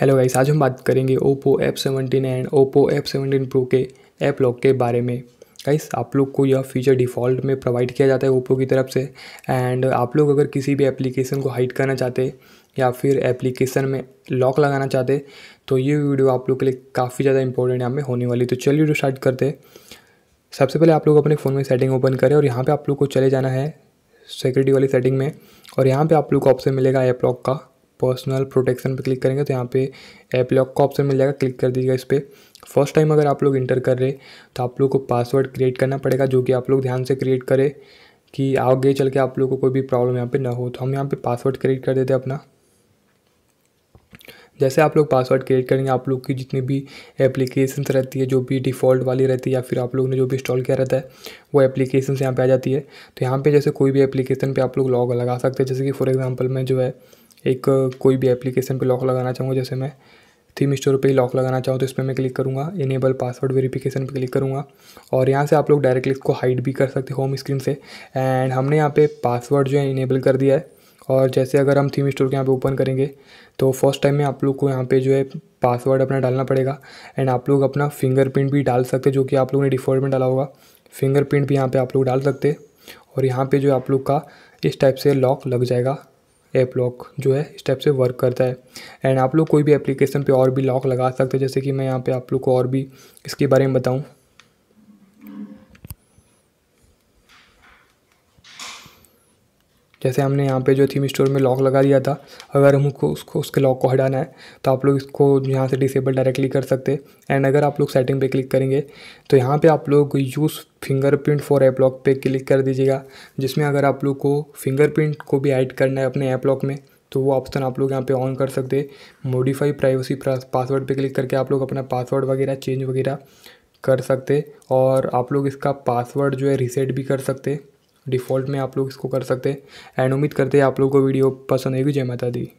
hello guys आज हम बात करेंगे Oppo F seventeen and Oppo F seventeen pro के ऐप लॉक के बारे में गाइस आप लोग को यह फीचर डिफ़ॉल्ट में प्रोवाइड किया जाता है ओप्पो की तरफ से एंड आप लोग अगर किसी भी एप्लीकेशन को हाइड करना चाहते या फिर एप्लीकेशन में लॉक लगाना चाहते तो ये वीडियो आप लोग के लिए काफ़ी ज़्यादा इंपॉर्टेंट यहाँ में होने वाली तो चलिए वीडियो स्टार्ट करते सबसे पहले आप लोग अपने फ़ोन में सेटिंग ओपन करें और यहाँ पर आप लोग को चले जाना है सिक्योरिटी वाली सेटिंग में और यहाँ पर आप लोग को ऑप्शन मिलेगा ऐप लॉक का पर्सनल प्रोटेक्शन पे क्लिक करेंगे तो यहाँ पे ऐप लॉक का ऑप्शन मिल जाएगा क्लिक कर दीजिएगा इस पर फर्स्ट टाइम अगर आप लोग इंटर कर रहे तो आप लोग को पासवर्ड क्रिएट करना पड़ेगा जो कि आप लोग ध्यान से क्रिएट करें कि आगे चल के आप लोग को कोई भी प्रॉब्लम यहाँ पर ना हो तो हम यहाँ पर पासवर्ड क्रिएट कर देते अपना जैसे आप लोग पासवर्ड क्रिएट करेंगे आप लोग की जितनी भी एप्लीकेशंस रहती है जो भी डिफ़ॉल्ट वाली रहती है या फिर आप लोग ने जो भी इंस्टॉल किया रहता है वो एप्लीकेशंस यहाँ पे आ जाती है तो यहाँ पे जैसे कोई भी एप्लीकेशन पे आप लोग लॉग लगा सकते हैं जैसे कि फॉर एग्जांपल मैं जो है एक कोई भी एप्लीकेशन पे लॉक लगाना चाहूँगा जैसे मैं थीम स्टोर पे ही लॉक लगाना चाहूँ तो इस पर मैं क्लिक करूँगा इनेबल पासवर्ड वेरिफिकेशन पे क्लिक करूँगा और यहाँ से आप लोग डायरेक्टली इसको हाइड भी कर सकते होम स्क्रीन से एंड हमने यहाँ पे पासवर्ड जो है इनेबल कर दिया है और जैसे अगर हम थीम स्टोर के यहाँ पे ओपन करेंगे तो फर्स्ट टाइम में आप लोग को यहाँ पे जो है पासवर्ड अपना डालना पड़ेगा एंड आप लोग अपना फिंगरप्रिंट भी डाल सकते जो कि आप लोगों ने डिफ़ॉल्ट में डाला होगा फिंगरप्रिंट भी यहाँ पर आप लोग डाल सकते और यहाँ पर जो आप लोग का इस टाइप से लॉक लग जाएगा ऐप लॉक जो है स्टेप से वर्क करता है एंड आप लोग कोई भी एप्लीकेशन पे और भी लॉक लगा सकते हैं जैसे कि मैं यहाँ पे आप लोग को और भी इसके बारे में बताऊँ जैसे हमने यहाँ पे जो थीम स्टोर में लॉक लगा दिया था अगर हमको उसको उसके लॉक को हटाना है तो आप लोग इसको यहाँ से डिसेबल डायरेक्टली कर सकते एंड अगर आप लोग सेटिंग पे क्लिक करेंगे तो यहाँ पे आप लोग use fingerprint for app lock पे क्लिक कर दीजिएगा जिसमें अगर आप लोग को फिंगरप्रिंट को भी ऐड करना है अपने ऐप लॉक में तो वो ऑप्शन आप लोग यहाँ पे ऑन कर सकते मॉडिफाई प्राइवेसी पासवर्ड पे क्लिक करके आप लोग अपना पासवर्ड वगैरह चेंज वगैरह कर सकते और आप लोग इसका पासवर्ड जो है रीसेट भी कर सकते डिफ़ॉल्ट में आप लोग इसको कर सकते हैं एंड उम्मीद करते हैं आप लोग को वीडियो पसंद आएगी जय माता दी